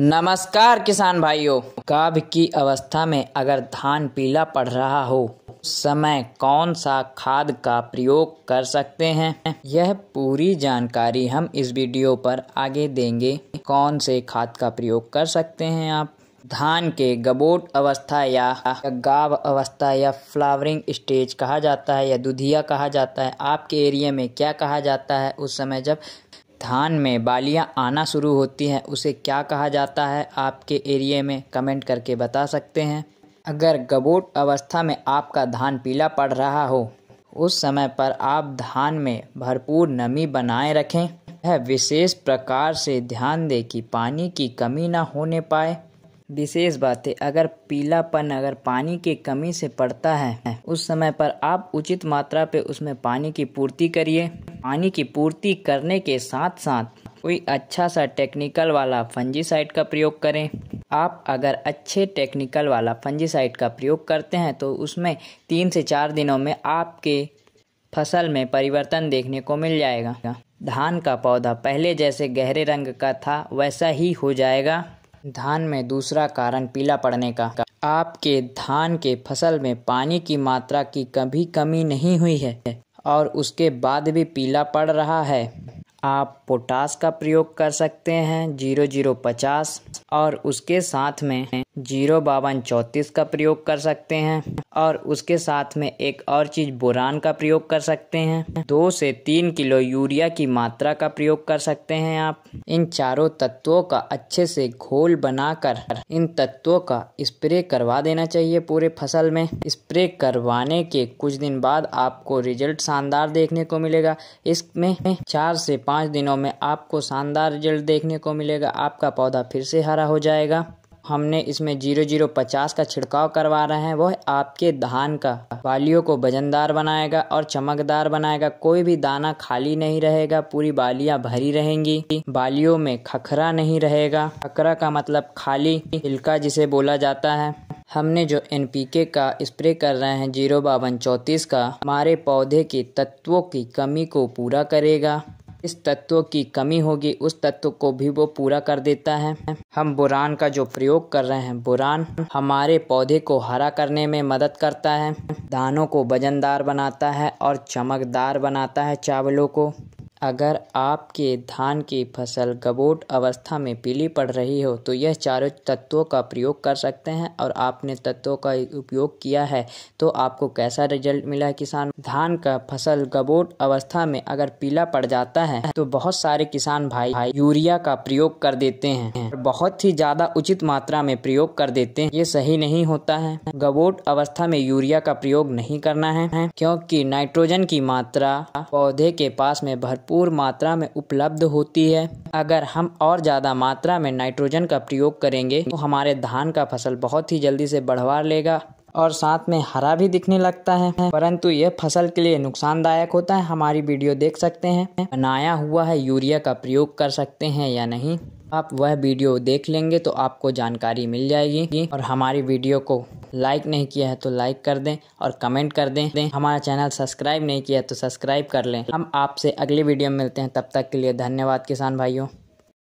नमस्कार किसान भाइयों गाभ की अवस्था में अगर धान पीला पड़ रहा हो समय कौन सा खाद का प्रयोग कर सकते हैं यह पूरी जानकारी हम इस वीडियो पर आगे देंगे कौन से खाद का प्रयोग कर सकते हैं आप धान के गबोट अवस्था या गाव अवस्था या फ्लावरिंग स्टेज कहा जाता है या दुधिया कहा जाता है आपके एरिया में क्या कहा जाता है उस समय जब धान में बालियाँ आना शुरू होती हैं उसे क्या कहा जाता है आपके एरिए में कमेंट करके बता सकते हैं अगर गबोट अवस्था में आपका धान पीला पड़ रहा हो उस समय पर आप धान में भरपूर नमी बनाए रखें यह विशेष प्रकार से ध्यान दें कि पानी की कमी ना होने पाए विशेष बात है अगर पीलापन अगर पानी की कमी से पड़ता है उस समय पर आप उचित मात्रा पे उसमें पानी की पूर्ति करिए पानी की पूर्ति करने के साथ साथ कोई अच्छा सा टेक्निकल वाला फंजीसाइड का प्रयोग करें आप अगर अच्छे टेक्निकल वाला फंजीसाइड का प्रयोग करते हैं तो उसमें तीन से चार दिनों में आपके फसल में परिवर्तन देखने को मिल जाएगा धान का पौधा पहले जैसे गहरे रंग का था वैसा ही हो जाएगा धान में दूसरा कारण पीला पड़ने का आपके धान के फसल में पानी की मात्रा की कभी कमी नहीं हुई है और उसके बाद भी पीला पड़ रहा है आप पोटास का प्रयोग कर सकते हैं जीरो जीरो पचास और उसके साथ में जीरो बावन चौंतीस का प्रयोग कर सकते हैं और उसके साथ में एक और चीज़ बोरान का प्रयोग कर सकते हैं दो से तीन किलो यूरिया की मात्रा का प्रयोग कर सकते हैं आप इन चारों तत्वों का अच्छे से घोल बनाकर इन तत्वों का स्प्रे करवा देना चाहिए पूरे फसल में स्प्रे करवाने के कुछ दिन बाद आपको रिजल्ट शानदार देखने को मिलेगा इसमें चार से पाँच दिनों में आपको शानदार रिजल्ट देखने को मिलेगा आपका पौधा फिर से हरा हो जाएगा हमने इसमें जीरो जीरो पचास का छिड़काव करवा रहे हैं वह आपके धान का बालियों को वजनदार बनाएगा और चमकदार बनाएगा कोई भी दाना खाली नहीं रहेगा पूरी बालियां भरी रहेंगी बालियों में खखरा नहीं रहेगा खखरा का मतलब खाली हिलका जिसे बोला जाता है हमने जो एनपीके का स्प्रे कर रहे हैं जीरो बावन चौंतीस का हमारे पौधे के तत्वों की कमी को पूरा करेगा इस तत्व की कमी होगी उस तत्व को भी वो पूरा कर देता है हम बुरान का जो प्रयोग कर रहे हैं बुरान हमारे पौधे को हरा करने में मदद करता है दानों को वजनदार बनाता है और चमकदार बनाता है चावलों को अगर आपके धान की फसल गबोट अवस्था में पीली पड़ रही हो तो यह चारों तत्वों का प्रयोग कर सकते हैं और आपने तत्वों का उपयोग किया है तो आपको कैसा रिजल्ट मिला किसान धान का फसल गबोट अवस्था में अगर पीला पड़ जाता है तो बहुत सारे किसान भाई, भाई यूरिया का प्रयोग कर देते हैं और बहुत ही ज़्यादा उचित मात्रा में प्रयोग कर देते हैं ये सही नहीं होता है गबोट अवस्था में यूरिया का प्रयोग नहीं करना है क्योंकि नाइट्रोजन की मात्रा पौधे के पास में भरपूर भरपूर मात्रा में उपलब्ध होती है अगर हम और ज़्यादा मात्रा में नाइट्रोजन का प्रयोग करेंगे तो हमारे धान का फसल बहुत ही जल्दी से बढ़वा लेगा और साथ में हरा भी दिखने लगता है परंतु यह फसल के लिए नुकसानदायक होता है हमारी वीडियो देख सकते हैं बनाया हुआ है यूरिया का प्रयोग कर सकते हैं या नहीं आप वह वीडियो देख लेंगे तो आपको जानकारी मिल जाएगी और हमारी वीडियो को लाइक नहीं किया है तो लाइक कर दें और कमेंट कर दें दें हमारा चैनल सब्सक्राइब नहीं किया है तो सब्सक्राइब कर लें हम आपसे अगली वीडियो में मिलते हैं तब तक के लिए धन्यवाद किसान भाइयों